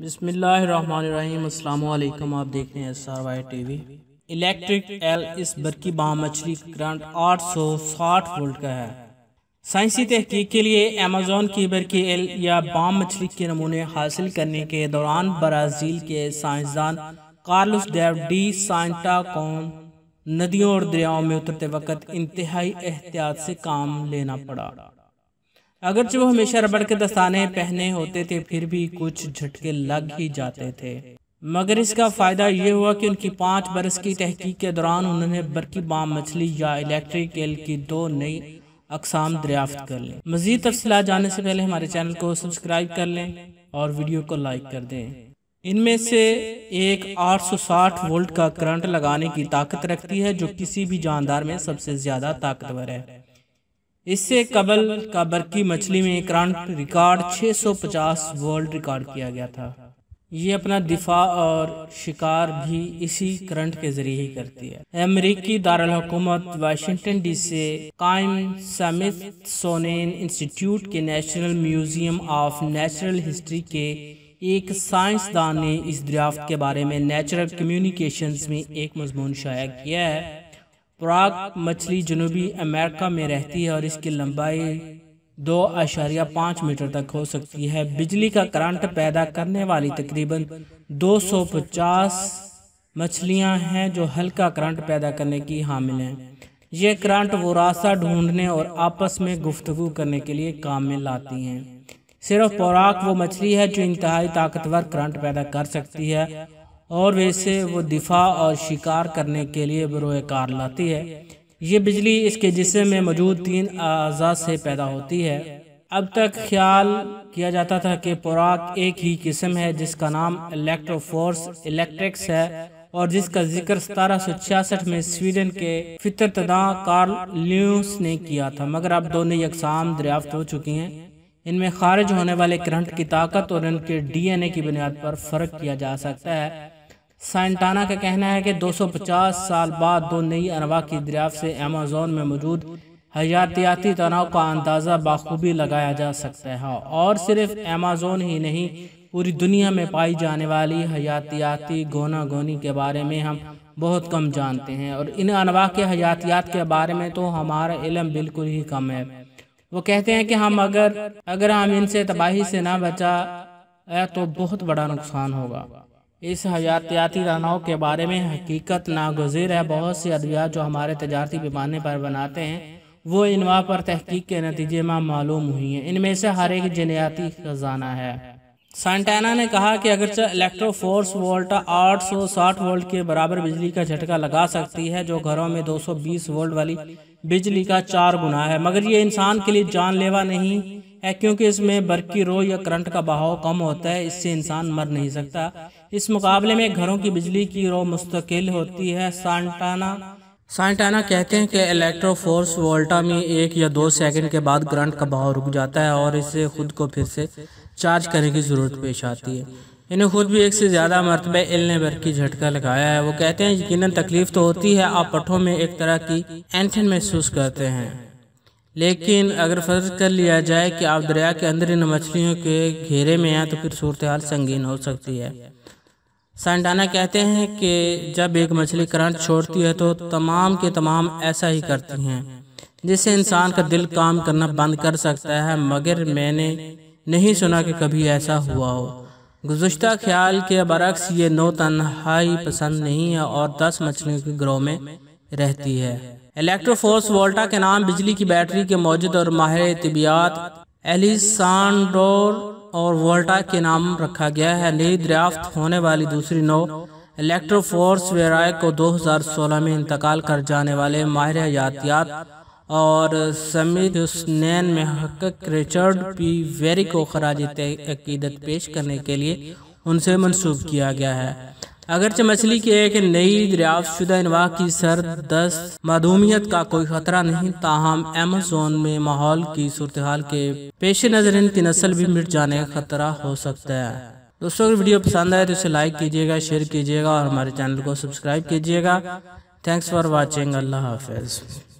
बिसमीम अल्लाम आप देख रहे हैं S R Y T V electric L इस बरकी बाम मछली करंट आठ सौ साठ वोल्ट का है साइंसी तहकीक के लिए अमेजोन की बरकी एल या बाम मछली के नमूने हासिल करने के दौरान ब्राज़ील के साइंसदान कार्लस डेव डी सांटा कॉम नदियों और दरियाओं में उतरते वक्त इंतहाई एहतियात से काम लेना पड़ा अगरचे वो हमेशा रबड़ के दस्ताने पहने होते थे फिर भी कुछ झटके लग ही जाते थे मगर इसका फ़ायदा ये हुआ कि उनकी पाँच बरस की तहकीक के दौरान उन्होंने बरकी बाम मछली या इलेक्ट्रिक एल की दो नई अकसाम दरियाफ्त कर लें मज़ीद तफसला जानने से पहले हमारे चैनल को सब्सक्राइब कर लें और वीडियो को लाइक कर दें इनमें से एक 860 वोल्ट का करंट लगाने की ताकत रखती है जो किसी भी जानदार में सबसे ज़्यादा ताकतवर है इससे कबल काबर की मछली में क्रांत रिकॉर्ड 650 वर्ल्ड रिकॉर्ड किया गया था ये अपना दिफा और शिकार भी इसी करंट के जरिए ही करती है अमेरिकी दारकूमत वाशिंगटन डी से कायम समित सोनेन इंस्टीट्यूट के national museum of natural history के एक साइंसदान ने इस दरियाफ्त के बारे में नेचुरल कम्युनिकेशंस में एक मजमून शाया किया है प्राग मछली जनूबी अमेरिका में रहती है और इसकी लंबाई दो आशारिया पाँच मीटर तक हो सकती है बिजली का करंट पैदा करने वाली तकरीबन 250 मछलियां हैं जो हल्का करंट पैदा करने की हामिल हैं ये करंट रास्ता ढूंढने और आपस में गुफ्तु करने के लिए काम में लाती हैं सिर्फ पौराक वो मछली है जो इंतहाई ताकतवर करंट पैदा कर सकती है और वैसे वो दिफा और शिकार करने के लिए बरोए कार लाती है ये बिजली इसके जिसम में मौजूद तीन अज़ा से पैदा होती है अब तक ख्याल किया जाता था कि पुराक एक ही किस्म है जिसका नाम इलेक्ट्रोफोर्स इलेक्ट्रिक्स है और जिसका जिक्र सतारह में स्वीडन के फितरतदा कार्ल ल्यूस ने किया था मगर अब दोनों यकसाम दरियाफ्त हो चुकी हैं इनमें खारिज होने वाले करंट की ताकत और इनके डीएनए की बुनियाद पर फ़र्क किया जा सकता है साइंटाना का कहना है कि 250 साल बाद दो नई अनवा की दरिया से अमेजोन में मौजूद हयातियाती तनाव का अंदाज़ा बाखूबी लगाया जा सकता है और सिर्फ अमेजोन ही नहीं पूरी दुनिया में पाई जाने वाली हयातियाती गोना गोनी के बारे में हम बहुत कम जानते हैं और इन अनवा के हयातियात के बारे में तो हमारा इलम बिल्कुल ही कम है वो कहते हैं कि हम अगर अगर हम इनसे तबाही से ना बचा तो बहुत बड़ा नुकसान होगा इस हयातियाती रनों के बारे में हकीकत नागजिर है बहुत से अद्वियात जो हमारे तजारती पैमाने पर बनाते हैं वो इनवा पर तहकीक के नतीजे में मालूम हुई हैं इनमें से हर एक जनियाती खजाना है सांटाना ने कहा कि अगरचे इलेक्ट्रो फोर्स सौ 860 वोल्ट के बराबर बिजली का झटका लगा सकती है जो घरों में 220 वोल्ट वाली बिजली का चार गुना है मगर ये इंसान के लिए जानलेवा नहीं है क्योंकि इसमें बर्की रो या करंट का बहाव कम होता है इससे इंसान मर नहीं सकता इस मुकाबले में घरों की बिजली की रो मुस्तकिल होती है सांटाना सांटाना कहते हैं कि इलेक्ट्रो फोर्स वोल्टा में एक या दो सेकंड के बाद करंट का बहाव रुक जाता है और इसे खुद को फिर से चार्ज करने की ज़रूरत पेश आती है इन्हें खुद भी एक से ज़्यादा मरतबे इल्म की झटका लगाया है वो कहते हैं यकीन तकलीफ़ तो होती है आप पठों में एक तरह की एंथन महसूस करते हैं लेकिन अगर फर्ज कर लिया जाए कि आप दरिया के अंदर इन मछलियों के घेरे में हैं तो फिर सूरत हाल संगीन हो सकती है साइंटाना कहते हैं कि जब एक मछली करंट छोड़ती है तो तमाम के तमाम ऐसा ही करती हैं जिससे इंसान का दिल काम करना बंद कर सकता है मगर मैंने नहीं सुना कि कभी ऐसा हुआ हो गुज्त ख्याल के बरक्स ये नौ तन्हाई पसंद नहीं है और दस मछलियों के ग्रोह में रहती है इलेक्ट्रोफोर्स वोल्टा के नाम बिजली की बैटरी के मौजूद और माहिर तबियात एलिसांडोर और वोल्टा के नाम रखा गया है नई दरियाफ्त होने वाली दूसरी नौ इलेक्ट्रोफोर्स वेराय को 2016 में इंतकाल कर जाने वाले माहिर यातियात और समित हुसनैन में हक रिचर्ड पी वेरी को खराज अकीदत पेश करने के लिए उनसे मंसूब किया गया है अगरचे मछली की एक नई दरियाफ्त शुदा इनवा की सरदस्त मधूमियत का कोई खतरा नहीं ताहम एमेजोन में माहौल की सूरत हाल के पेश नज़र की नस्ल भी मिट जाने का खतरा हो सकता है दोस्तों अगर वीडियो पसंद आए तो इसे लाइक कीजिएगा शेयर कीजिएगा और हमारे चैनल को सब्सक्राइब कीजिएगा थैंक्स फॉर वॉचिंग अल्लाह हाफिज़